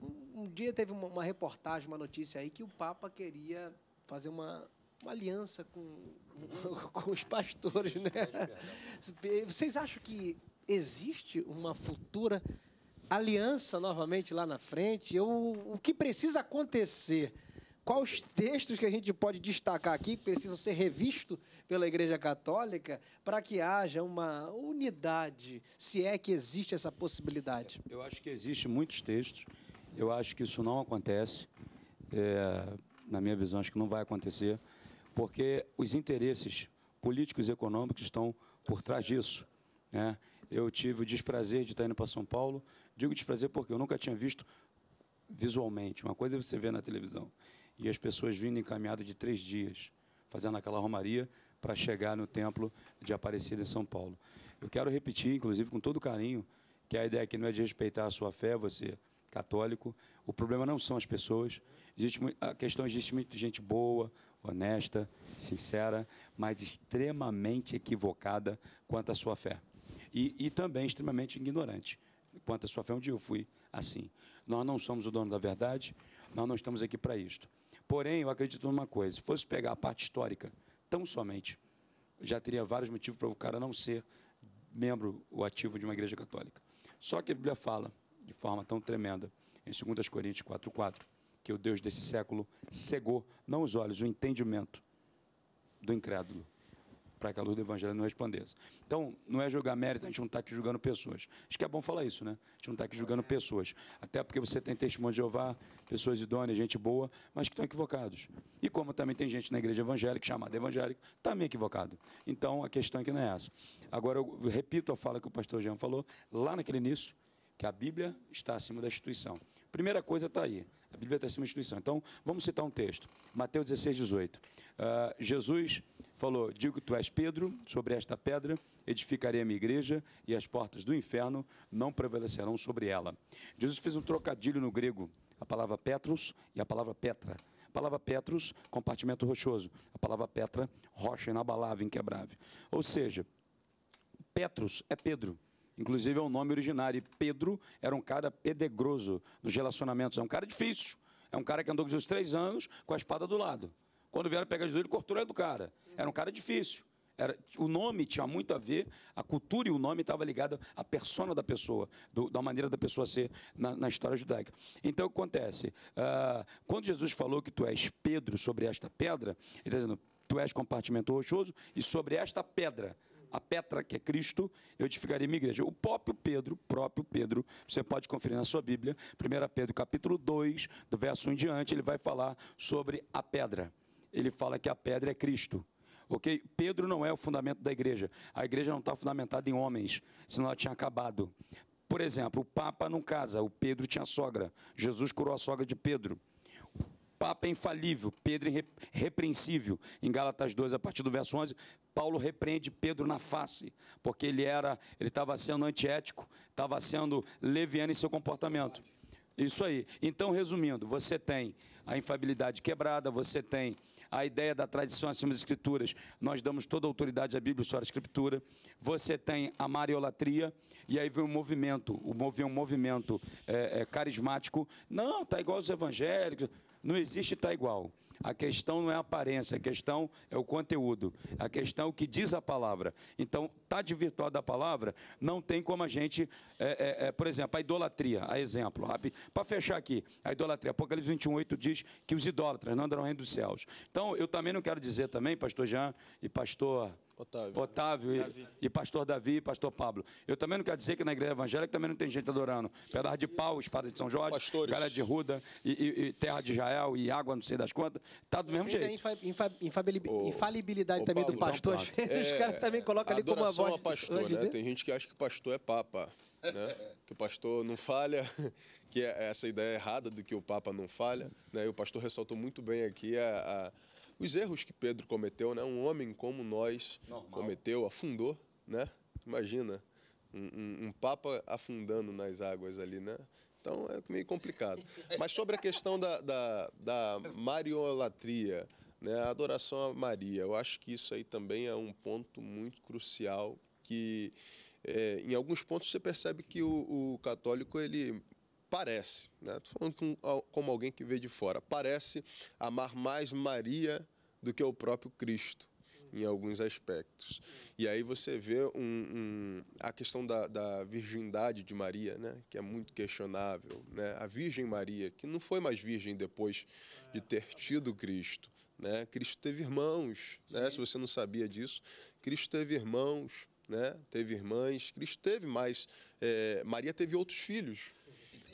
A: Um, um dia teve uma, uma reportagem, uma notícia aí, que o Papa queria fazer uma, uma aliança com, com os pastores, né? Vocês acham que existe uma futura aliança novamente lá na frente, eu, o que precisa acontecer? Quais textos que a gente pode destacar aqui que precisam ser revistos pela Igreja Católica para que haja uma unidade, se é que existe essa possibilidade?
B: Eu acho que existem muitos textos. Eu acho que isso não acontece. É, na minha visão, acho que não vai acontecer, porque os interesses políticos e econômicos estão por trás disso. Né? Eu tive o desprazer de estar indo para São Paulo Digo desprazer porque eu nunca tinha visto visualmente. Uma coisa é você vê na televisão. E as pessoas vindo encaminhadas de três dias, fazendo aquela romaria para chegar no templo de Aparecida em São Paulo. Eu quero repetir, inclusive, com todo carinho, que a ideia aqui não é de respeitar a sua fé, você católico. O problema não são as pessoas. Existe, a questão existe muito gente boa, honesta, sincera, mas extremamente equivocada quanto à sua fé. E, e também extremamente ignorante a sua fé. Um dia eu fui assim. Nós não somos o dono da verdade, nós não estamos aqui para isto. Porém, eu acredito numa coisa: se fosse pegar a parte histórica, tão somente, já teria vários motivos para o cara não ser membro ou ativo de uma igreja católica. Só que a Bíblia fala, de forma tão tremenda, em 2 Coríntios 4,4, que o Deus desse século cegou, não os olhos, o entendimento do incrédulo para que a luz do Evangelho não resplandeça. Então, não é julgar mérito, a gente não está aqui julgando pessoas. Acho que é bom falar isso, né? A gente não está aqui julgando é. pessoas. Até porque você tem testemunho de Jeová, pessoas idôneas, gente boa, mas que estão equivocados. E como também tem gente na igreja evangélica, chamada evangélica, também tá equivocado. Então, a questão aqui não é essa. Agora, eu repito a fala que o pastor Jean falou, lá naquele início, que a Bíblia está acima da instituição. Primeira coisa está aí, a Bíblia está acima da instituição. Então, vamos citar um texto, Mateus 16, 18. Uh, Jesus falou: Digo que tu és Pedro, sobre esta pedra edificarei a minha igreja e as portas do inferno não prevalecerão sobre ela. Jesus fez um trocadilho no grego, a palavra Petros e a palavra Petra. A palavra Petros, compartimento rochoso. A palavra Petra, rocha inabalável, inquebrável. Ou seja, Petros é Pedro. Inclusive é o um nome originário. E Pedro era um cara pedegroso nos relacionamentos. É um cara difícil. É um cara que andou com os três anos com a espada do lado. Quando vieram pegar Jesus, ele cortou o do cara. Era um cara difícil. Era, o nome tinha muito a ver, a cultura e o nome estavam ligados à persona da pessoa, do, da maneira da pessoa ser na, na história judaica. Então, o que acontece? Uh, quando Jesus falou que tu és Pedro sobre esta pedra, ele está dizendo, tu és compartimento rochoso e sobre esta pedra, a Petra, que é Cristo, eu edificarei minha igreja. O próprio Pedro, próprio Pedro, você pode conferir na sua Bíblia, 1 Pedro capítulo 2, do verso 1 em diante, ele vai falar sobre a pedra ele fala que a pedra é Cristo. Ok? Pedro não é o fundamento da igreja. A igreja não está fundamentada em homens, senão ela tinha acabado. Por exemplo, o Papa não casa, o Pedro tinha sogra. Jesus curou a sogra de Pedro. O Papa é infalível, Pedro é repreensível. Em Gálatas 2, a partir do verso 11, Paulo repreende Pedro na face, porque ele era, ele estava sendo antiético, estava sendo leviano em seu comportamento. Isso aí. Então, resumindo, você tem a infabilidade quebrada, você tem a ideia da tradição acima das escrituras, nós damos toda a autoridade à Bíblia sobre a escritura. Você tem a mariolatria, e aí vem um movimento, vem um movimento é, é, carismático. Não, está igual aos evangélicos, não existe, está igual. A questão não é a aparência, a questão é o conteúdo, a questão é o que diz a palavra. Então, está desvirtuada a palavra, não tem como a gente, é, é, é por exemplo, a idolatria, a exemplo, para fechar aqui, a idolatria, Apocalipse 21, 8 diz que os idólatras não andarão no reino dos céus. Então, eu também não quero dizer também, pastor Jean e pastor Otávio. Otávio e, e, pastor Davi e pastor Pablo. Eu também não quero dizer que na igreja evangélica também não tem gente adorando. Pedaço de pau, espada de São Jorge, Pastores. de Ruda, e, e, terra de Israel e água, não sei das quantas. Tá do mesmo
A: é jeito. É infa, infa, infalibilidade, também Pablo, do pastor. Então, Às vezes os é, caras também colocam ali como a voz.
D: A pastor, né? Tem gente que acha que pastor é papa. Né? Que o pastor não falha, que é essa ideia errada do que o Papa não falha. Né? E o pastor ressaltou muito bem aqui a, a os erros que Pedro cometeu, né? Um homem como nós Normal. cometeu, afundou, né? Imagina um, um, um, papa afundando nas águas ali, né? Então é meio complicado. Mas sobre a questão da, da, da mariolatria, né? A adoração a Maria, eu acho que isso aí também é um ponto muito crucial que é, em alguns pontos você percebe que o, o, católico ele parece, né? Tô falando com, como alguém que vê de fora, parece amar mais Maria do que o próprio Cristo em alguns aspectos. E aí você vê um, um, a questão da, da, virgindade de Maria, né? que é muito questionável. Né? A Virgem Maria, que não foi mais virgem depois de ter tido Cristo. Né? Cristo teve irmãos, né? se você não sabia disso. Cristo teve irmãos, né? teve irmãs, Cristo teve mais. É, Maria teve outros filhos.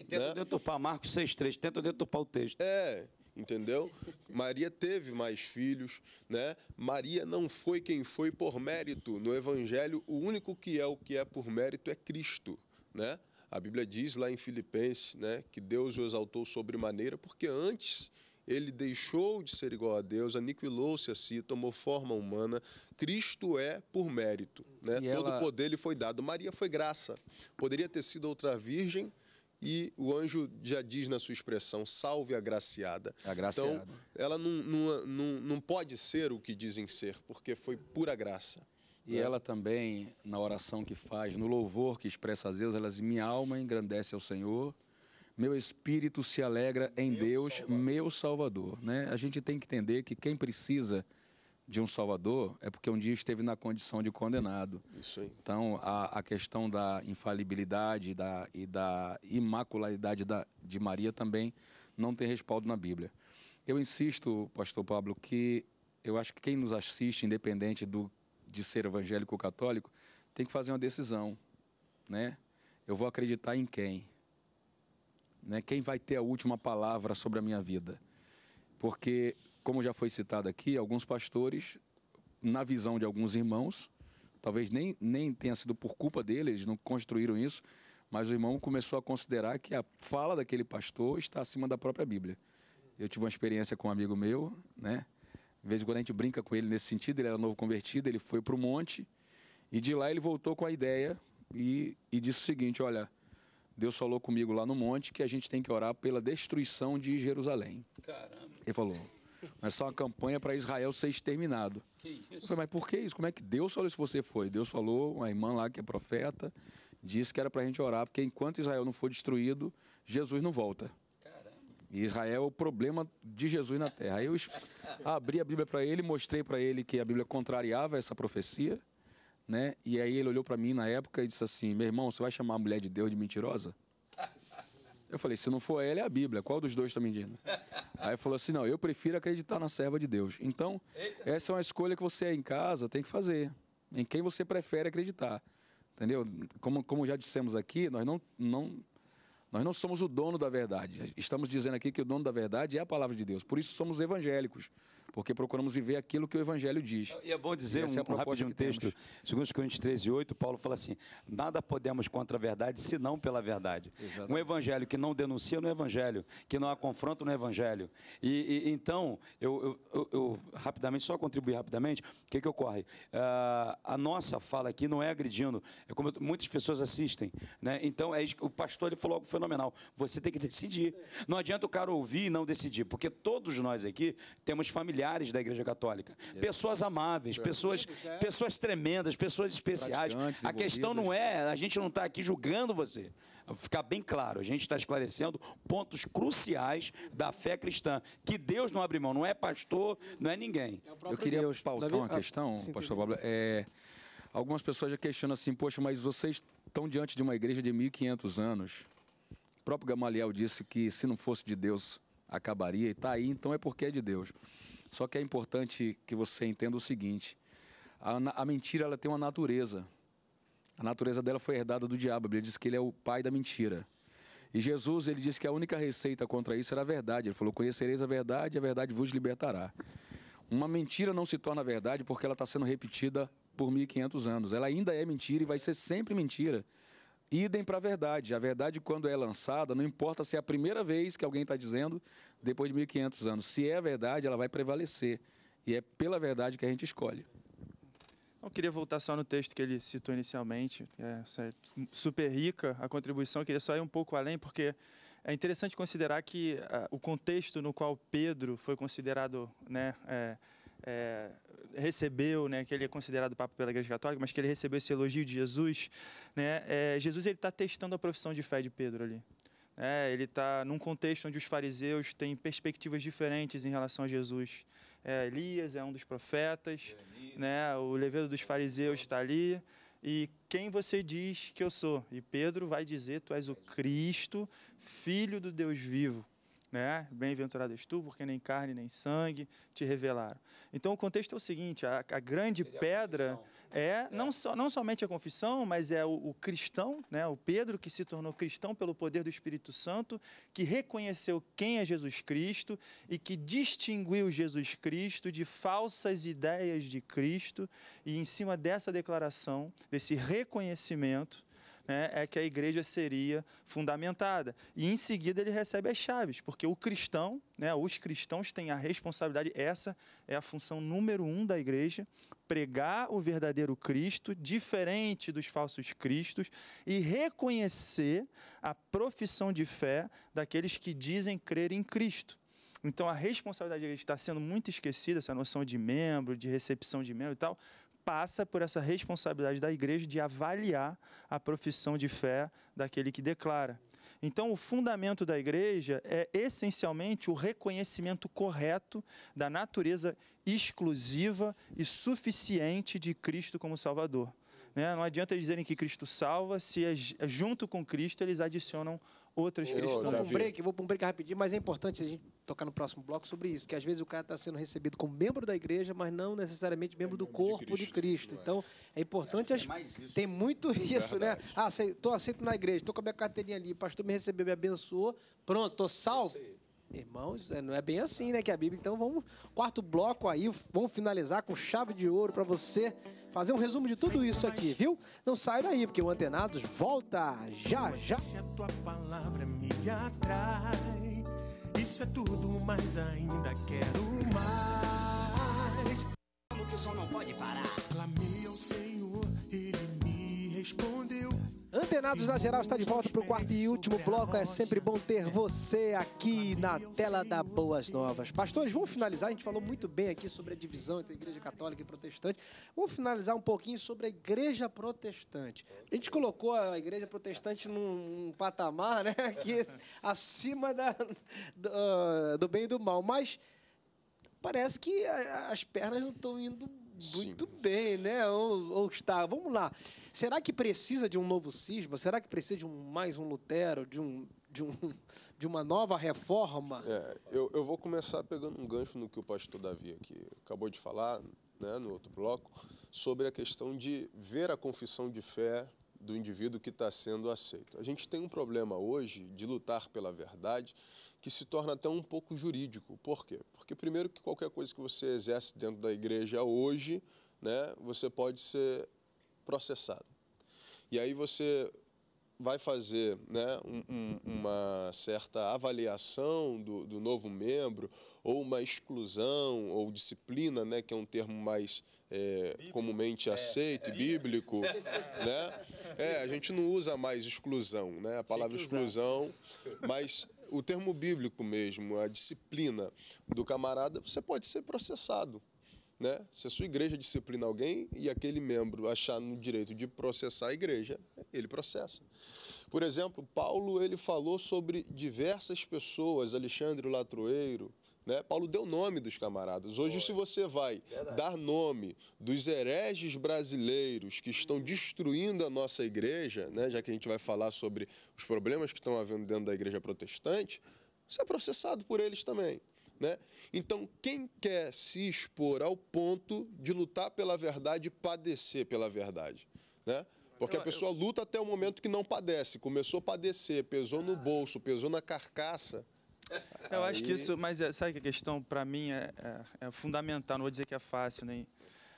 D: Tenta né? deturpar Marcos 6,3, tenta deturpar o texto. É, entendeu? Maria teve mais filhos, né? Maria não foi quem foi por mérito. No Evangelho, o único que é o que é por mérito é Cristo, né? A Bíblia diz lá em Filipenses, né, que Deus o exaltou sobremaneira porque antes ele deixou de ser igual a Deus, aniquilou-se a si, tomou forma humana. Cristo é por mérito, né? Todo ela... poder lhe foi dado. Maria foi graça. Poderia ter sido outra virgem, e o anjo já diz na sua expressão, salve a graciada. Então, ela não, não, não, não pode ser o que dizem ser, porque foi pura graça. E ela também,
E: na oração que faz, no louvor que expressa a Deus, ela diz, minha alma engrandece ao Senhor, meu espírito se alegra em meu Deus, Salvador. meu Salvador. Né? A gente tem que entender que quem precisa de um Salvador é porque um dia esteve na condição de condenado. Isso aí. Então, a, a questão da infalibilidade da, e da imacularidade da, de Maria também não tem respaldo na Bíblia. Eu insisto, pastor Pablo, que eu acho que quem nos assiste, independente do, de ser evangélico ou católico, tem que fazer uma decisão. Né? Eu vou acreditar em quem? Né? Quem vai ter a última palavra sobre a minha vida? Porque como já foi citado aqui, alguns pastores, na visão de alguns irmãos, talvez nem, nem tenha sido por culpa deles, eles não construíram isso, mas o irmão começou a considerar que a fala daquele pastor está acima da própria Bíblia. Eu tive uma experiência com um amigo meu, né? De vez em quando a gente brinca com ele nesse sentido, ele era novo convertido, ele foi para o monte e de lá ele voltou com a ideia e, e disse o seguinte: olha, Deus falou comigo lá no monte que a gente tem que orar pela destruição de Jerusalém. Caramba. Ele falou: mas só uma campanha para Israel ser exterminado. Que isso? Falei, mas por que isso? Como é que Deus falou isso você foi? Deus falou, uma irmã lá que é profeta, disse que era para a gente orar, porque enquanto Israel não for destruído, Jesus não volta. E Israel é o problema de Jesus na terra. Aí eu abri a Bíblia para ele, mostrei para ele que a Bíblia contrariava essa profecia, né? E aí ele olhou para mim na época e disse assim: "Meu irmão, você vai chamar a mulher de Deus de mentirosa?" Eu falei, se não for ela, é a Bíblia. Qual dos dois está mentindo? Aí falou assim, não, eu prefiro acreditar na serva de Deus. Então, Eita. essa é uma escolha que você é em casa tem que fazer. Em quem você prefere acreditar. Entendeu? Como, como já dissemos aqui, nós não, não, nós não somos o dono da verdade. Estamos dizendo aqui que o dono da verdade é a palavra de Deus. Por isso somos evangélicos
B: porque procuramos viver aquilo que o Evangelho diz. E é bom dizer é um, é um texto, segundo Coríntios 13, 8, Paulo fala assim, nada podemos contra a verdade, senão pela verdade. Exatamente. Um Evangelho que não denuncia no é Evangelho, que não há confronto no é Evangelho. E, e então, eu, eu, eu, eu, rapidamente, só contribuir rapidamente, o que, que ocorre? Uh, a nossa fala aqui não é agredindo, é como muitas pessoas assistem, né? Então, é, o pastor ele falou algo fenomenal, você tem que decidir. Não adianta o cara ouvir e não decidir, porque todos nós aqui temos familiares milhares da Igreja Católica. Exato. Pessoas amáveis, é. pessoas, é. pessoas tremendas, pessoas especiais. A questão não é, a gente não está aqui julgando você. Ficar bem claro, a gente está esclarecendo pontos cruciais da fé cristã, que Deus não abre mão, não é pastor, não é ninguém. É Eu queria Deus. pautar uma ah, questão, ah, pastor Pablo.
E: É, algumas pessoas já questionam assim, poxa, mas vocês estão diante de uma igreja de 1.500 anos. O próprio Gamaliel disse que se não fosse de Deus, acabaria, e está aí, então é porque é de Deus. Só que é importante que você entenda o seguinte: a, a mentira ela tem uma natureza. A natureza dela foi herdada do diabo. Ele diz que ele é o pai da mentira. E Jesus, ele disse que a única receita contra isso era a verdade. Ele falou: Conhecereis a verdade, a verdade vos libertará. Uma mentira não se torna verdade porque ela está sendo repetida por 1.500 anos. Ela ainda é mentira e vai ser sempre mentira. Idem para a verdade. A verdade, quando é lançada, não importa se é a primeira vez que alguém está dizendo, depois de 1.500 anos. Se é a verdade, ela vai prevalecer. E é pela verdade que a gente escolhe.
C: Eu queria voltar só no texto que ele citou inicialmente, é super rica a contribuição. Eu queria só ir um pouco além, porque é interessante considerar que uh, o contexto no qual Pedro foi considerado né, é, é, recebeu, né, que ele é considerado papa pela Igreja Católica, mas que ele recebeu esse elogio de Jesus, né, é, Jesus ele está testando a profissão de fé de Pedro ali. É, ele está num contexto onde os fariseus têm perspectivas diferentes em relação a Jesus. É, Elias é um dos profetas, né, o levedo dos fariseus está ali. E quem você diz que eu sou? E Pedro vai dizer: Tu és o Cristo, filho do Deus vivo né? Bem-aventurado és tu, porque nem carne nem sangue te revelaram. Então o contexto é o seguinte: a, a grande Seria pedra a é, é, Não, so, não somente a confissão, mas é o, o, cristão, né? O Pedro que se tornou cristão pelo poder do Espírito Santo, que reconheceu quem é Jesus Cristo e que distinguiu Jesus Cristo de falsas ideias de Cristo e em cima dessa declaração, desse reconhecimento né, é que a igreja seria fundamentada. E em seguida ele recebe as chaves, porque o cristão, né, os cristãos têm a responsabilidade, essa é a função número um da igreja, pregar o verdadeiro Cristo, diferente dos falsos cristos, e reconhecer a profissão de fé daqueles que dizem crer em Cristo. Então a responsabilidade da igreja está sendo muito esquecida, essa noção de membro, de recepção de membro e tal, passa por essa responsabilidade da igreja de avaliar a profissão de fé daquele que declara. Então, o fundamento da igreja é essencialmente o reconhecimento correto da natureza exclusiva e suficiente de Cristo como Salvador. Né? Não adianta eles dizerem que Cristo salva se, é, é junto com Cristo, eles adicionam outras eu, questões. Vou um break, vou para um break rapidinho, mas é importante a gente tocar no próximo bloco sobre isso, que às vezes o cara está sendo recebido como
A: membro da igreja, mas não necessariamente membro é do corpo de Cristo. De Cristo. Né? Então, é importante. que Tem, muito é isso, né? Ah, estou aceito na igreja, estou com a minha carteirinha ali, o pastor me recebeu, me abençoou, pronto, estou salvo. Irmãos, é, não é bem assim, né, que a Bíblia. Então vamos, quarto bloco aí, vamos finalizar com chave de ouro para você fazer um resumo de tudo isso aqui, viu? Não sai daí, porque o Antenados volta já já. Se a tua palavra me atrai, isso é tudo, mas ainda quero
C: mais. Como que o som não pode parar? Clamei ao Senhor, ele me responde.
A: Antenados na geral está de volta para o quarto e último bloco. É sempre bom ter você aqui na tela da Boas Novas. Pastores, vamos finalizar. A gente falou muito bem aqui sobre a divisão entre a igreja católica e protestante. Vamos finalizar um pouquinho sobre a igreja protestante. A gente colocou a igreja protestante num patamar, né? Que acima da, do, do bem e do mal. Mas parece que as pernas não estão indo muito bem, né? Ou, ou, está. Vamos lá. Será que precisa de um novo cisma? Será que precisa de um, mais um Lutero, de, um, de, um,
D: de uma nova reforma? É, eu, eu vou começar pegando um gancho no que o pastor Davi aqui acabou de falar, né, no outro bloco, sobre a questão de ver a confissão de fé do indivíduo que está sendo aceito. A gente tem um problema hoje de lutar pela verdade que se torna até um pouco jurídico. Por quê? Porque, primeiro, que qualquer coisa que você exerce dentro da igreja hoje, né, você pode ser processado. E aí você vai fazer né, um, uma certa avaliação do, do, novo membro, ou uma exclusão, ou disciplina, né, que é um termo mais é, comumente aceito, bíblico, né? É, a gente não usa mais exclusão, né? A palavra exclusão, mas o termo bíblico mesmo, a disciplina do camarada, você pode ser processado. Né? Se a sua igreja disciplina alguém e aquele membro achar no direito de processar a igreja, ele processa. Por exemplo, Paulo ele falou sobre diversas pessoas, Alexandre Latroeiro, né? Paulo deu nome dos camaradas. Hoje, Foi. se você vai Verdade. dar nome dos hereges brasileiros que estão destruindo a nossa igreja, né? já que a gente vai falar sobre os problemas que estão havendo dentro da igreja protestante, você é processado por eles também. Né? Então, quem quer se expor ao ponto de lutar pela verdade e padecer pela verdade? Né? Porque a pessoa luta até o momento que não padece. Começou a padecer, pesou no ah. bolso, pesou na carcaça.
C: Eu Aí... acho que isso, mas é, sabe que a questão para mim é, é, é, fundamental, não vou dizer que é fácil nem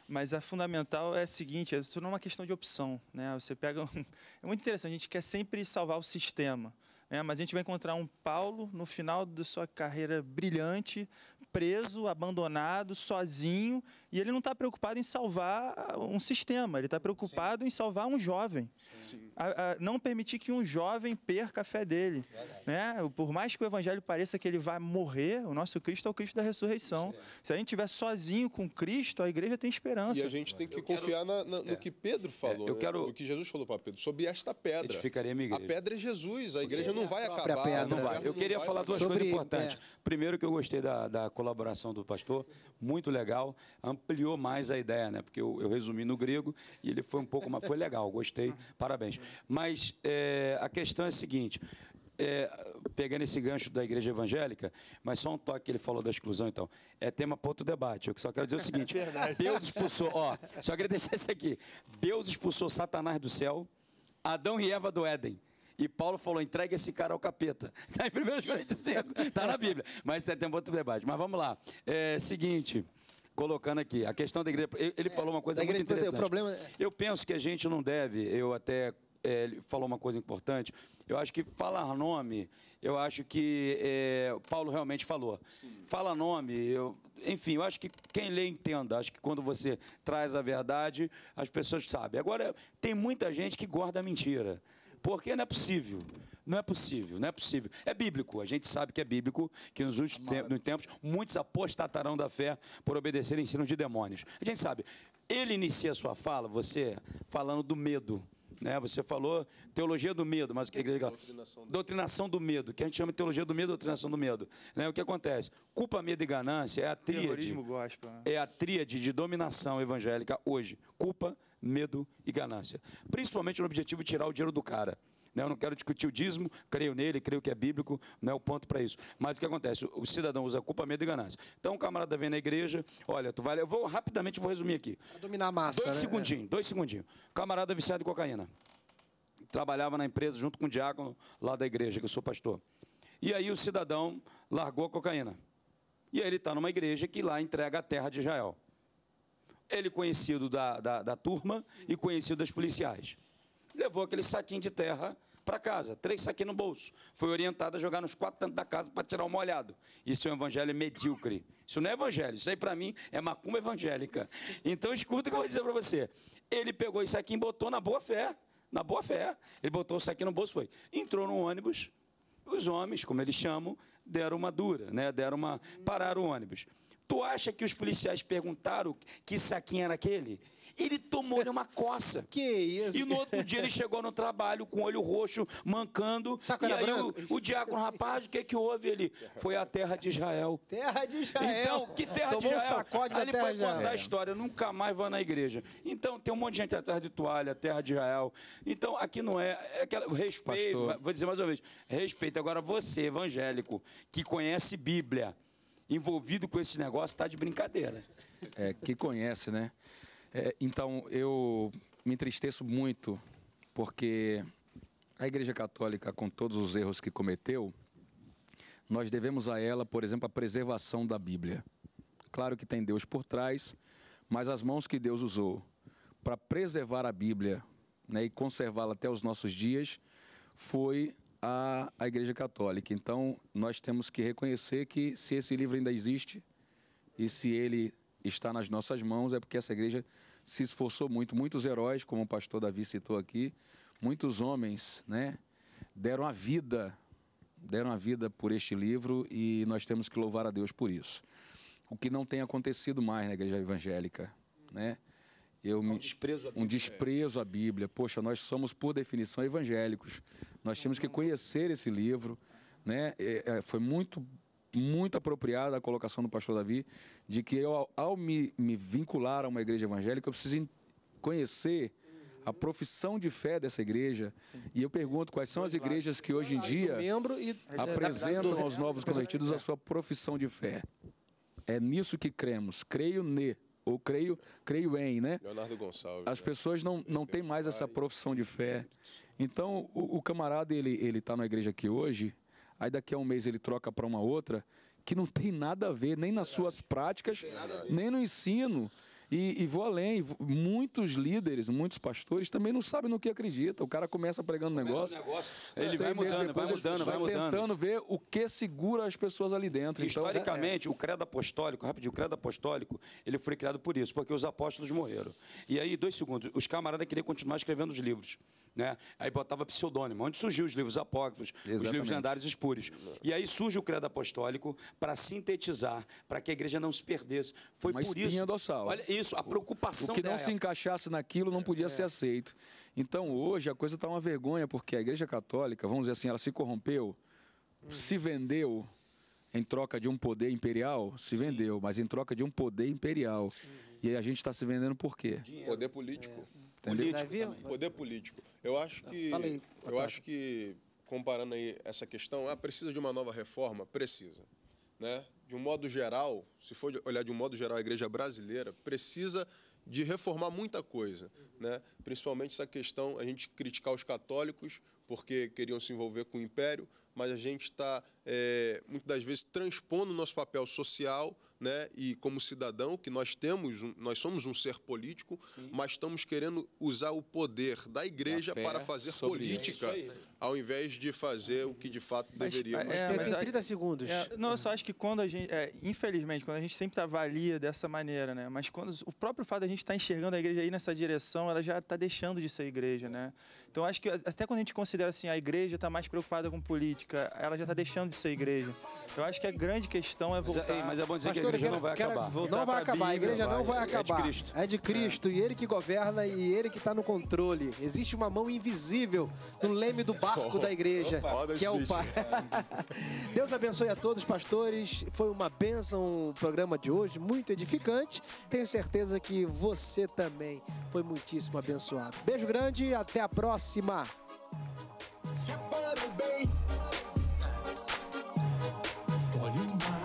C: mas a é fundamental é a seguinte, é, isso não é uma questão de opção, né? Você pega um, é muito interessante, a gente quer sempre salvar o sistema, né? Mas a gente vai encontrar um Paulo no final da sua carreira brilhante, preso, abandonado, sozinho e ele não está preocupado em salvar ah, um sistema, ele está preocupado Sim. em salvar um jovem. A, a, não permitir que um jovem perca a fé dele. Né? Por mais que o evangelho pareça que ele vai morrer, o nosso Cristo é o Cristo da ressurreição. É. Se a gente estiver sozinho com Cristo, a igreja tem esperança. E a gente tem que
D: eu confiar quero... na, na, no é. que Pedro é, falou, é, quero... né? no que Jesus falou para Pedro, sobre esta pedra. A pedra é Jesus, a igreja é não vai acabar. Pedra. Não vai. Eu queria vai, falar duas coisas importantes. É.
B: Primeiro que eu gostei da, da colaboração do pastor, muito legal. Ampliou ampliou mais a ideia, né? Porque eu, eu resumi no grego e ele foi um pouco mais. Foi legal, gostei, parabéns. Mas é, a questão é a seguinte. É, pegando esse gancho da igreja evangélica, mas só um toque que ele falou da exclusão, então. É tema para outro debate. Eu só quero dizer o seguinte: é Deus expulsou, ó, só queria deixar isso aqui. Deus expulsou Satanás do céu, Adão e Eva do Éden. E Paulo falou: entregue esse cara ao capeta. Está em 1 Coríntios 5, está na Bíblia. Mas é tempo outro debate. Mas vamos lá. É seguinte colocando aqui. A questão da igreja. Ele é, falou uma coisa muito interessante. O problema... É- eu penso que a gente não deve, eu até. É, ele falou uma coisa importante. Eu acho que falar nome, eu acho que é, Paulo realmente falou. Sim. Fala nome, eu, enfim, eu acho que quem lê entenda. Acho que quando você traz a verdade, as pessoas sabem. Agora, tem muita gente que guarda a mentira. Porque não é possível. Não é possível, não é possível. É bíblico, a gente sabe que é bíblico, que nos últimos tempos, nos tempos muitos apostatarão da fé por obedecer ensino de demônios. A gente sabe. Ele inicia a sua fala, você falando do medo. Né? Você falou teologia do medo, mas o que é a igreja doutrinação, doutrinação do medo, que a gente chama de teologia do medo, doutrinação do medo. Né? O que acontece? Culpa, medo e ganância é a tríade.
C: Gospel, né? É
B: a tríade de dominação evangélica hoje. Culpa, medo e ganância. Principalmente no objetivo de tirar o dinheiro do cara. Eu não quero discutir o dízimo, creio nele, creio que é bíblico, não é o ponto para isso. Mas o que acontece? O cidadão usa culpa, medo e ganância. Então o camarada vem na igreja, olha, tu vai. Eu vou rapidamente, vou resumir aqui. Pra dominar a massa. Dois né? segundinhos, dois segundinhos. Camarada viciado em cocaína. Trabalhava na empresa junto com o diácono lá da igreja, que eu sou pastor. E aí o cidadão largou a cocaína. E aí ele está numa igreja que lá entrega a terra de Israel. Ele conhecido da, da, da turma e conhecido das policiais levou aquele saquinho de terra para casa, três saquinhos no bolso. Foi orientado a jogar nos quatro cantos da casa para tirar o molhado. Isso é um evangelho medíocre. Isso não é evangelho. Isso aí, para mim, é macumba evangélica. Então, escuta o que eu vou dizer para você. Ele pegou isso aqui e botou na boa fé. Na boa fé. Ele botou o saquinho no bolso foi. Entrou no ônibus. Os homens, como eles chamam, deram uma dura, né? Deram uma. pararam o ônibus. Tu acha que os policiais perguntaram que saquinho era aquele? Ele tomou-lhe uma coça. Que isso? E no outro dia ele chegou no trabalho com o olho roxo, mancando. Saco e aí o, o, diácono, rapaz, o que, é que houve ele? Foi a terra de Israel.
A: Terra de Israel. Então, que terra Tomou de Israel? Um sacode aí ele vai contar a
B: história, nunca mais vai na igreja. Então, tem um monte de gente atrás de toalha, terra de Israel. Então, aqui não é. é aquela, respeito, Pastor. vou dizer mais uma vez, respeito. Agora, você, evangélico, que conhece Bíblia, envolvido com esse negócio, está de brincadeira.
E: É, que conhece, né? É, então, eu me entristeço muito porque a Igreja Católica, com todos os erros que cometeu, nós devemos a ela, por exemplo, a preservação da Bíblia. Claro que tem Deus por trás, mas as mãos que Deus usou para preservar a Bíblia né, e conservá-la até os nossos dias foi a, a Igreja Católica. Então, nós temos que reconhecer que se esse livro ainda existe e se ele está nas nossas mãos é porque essa igreja se esforçou muito. Muitos heróis, como o pastor Davi citou aqui, muitos homens né, deram a vida, deram a vida por este livro e nós temos que louvar a Deus por isso. O que não tem acontecido mais na igreja evangélica, né? Eu é um, me... desprezo à Bíblia. um desprezo à Bíblia. Poxa, nós somos, por definição, evangélicos. Nós temos que conhecer esse livro. Né? É, é foi muito muito apropriada a colocação do pastor Davi, de que eu, ao me, me vincular a uma igreja evangélica, eu preciso conhecer a profissão de fé dessa igreja. Sim. E eu pergunto quais são as igrejas que hoje em dia apresentam aos novos convertidos a sua profissão de fé. É nisso que cremos. Creio ne, ou creio, creio em, né? Leonardo Gonçalves. As né? pessoas não, não têm mais essa profissão de fé. Então, o, o camarada, ele está na igreja aqui hoje, aí daqui a um mês ele troca para uma outra que não tem nada a ver, nem nas suas práticas, nem no ensino. E, e, vou além, muitos líderes, muitos pastores também não sabem no que acredita. O cara começa pregando começa negócio, negócio, é, ele vai mudando, depois, vai mudando, vai mudando. tentando ver o que segura as pessoas ali dentro. Então, Historicamente,
B: é... o credo apostólico, rapidinho, o credo apostólico, ele foi criado por isso, porque os apóstolos morreram. E aí, dois segundos, os camaradas queriam continuar escrevendo os livros. Né? Aí botava pseudônimo, onde surgiu os livros apócrifos, Exatamente. os livros lendários espúrios? E aí surge o credo apostólico para sintetizar, para que a igreja não se perdesse. Foi Uma por isso. Dorsal. Olha isso, a preocupação. O que não se
E: encaixasse naquilo não podia é. ser aceito. Então hoje a coisa está uma vergonha porque a igreja católica, vamos dizer assim, ela se corrompeu, hum. se vendeu em troca de um poder imperial, se vendeu, mas em troca de um poder imperial. E a gente está se vendendo por quê?
D: Dinheiro. Poder político. É. Político é Poder político. Eu acho que. eu acho que, comparando aí essa questão, ah, precisa de uma nova reforma? Precisa. Né? De um modo geral, se for olhar de um modo geral, a igreja brasileira precisa de reformar muita coisa, né? Principalmente essa questão a gente criticar os católicos porque queriam se envolver com o império, mas a gente está é, muitas das vezes transpondo o nosso papel social né, e como cidadão, que nós temos, nós somos um ser político, Sim. mas estamos querendo usar o poder da igreja para fazer política, é isso. ao invés de fazer o que de fato mas, deveríamos. É, mas tem 30
C: segundos. É, não, eu só acho que quando a gente, é, infelizmente, quando a gente sempre avalia dessa maneira, né, mas quando o próprio fato de a gente estar tá enxergando a igreja aí nessa direção, ela já está deixando de ser igreja. Né? Então acho que até quando a gente considera assim, a igreja está mais preocupada com política, ela já está deixando de ser igreja. Eu acho que a grande questão é voltar. Mas, é- mas é bom dizer Pastor, que a igreja quero, não vai acabar. não vai acabar, Bíblia, a igreja não vai acabar. É de Cristo.
A: É de Cristo é. e ele que governa e ele que está no controle. Existe uma mão invisível no leme do barco da igreja, opa, que é o Pai. Deus abençoe a todos, pastores. Foi uma bênção o programa de hoje, muito edificante. Tenho certeza que você também foi muitíssimo abençoado. Beijo grande e até a próxima.
C: what you might.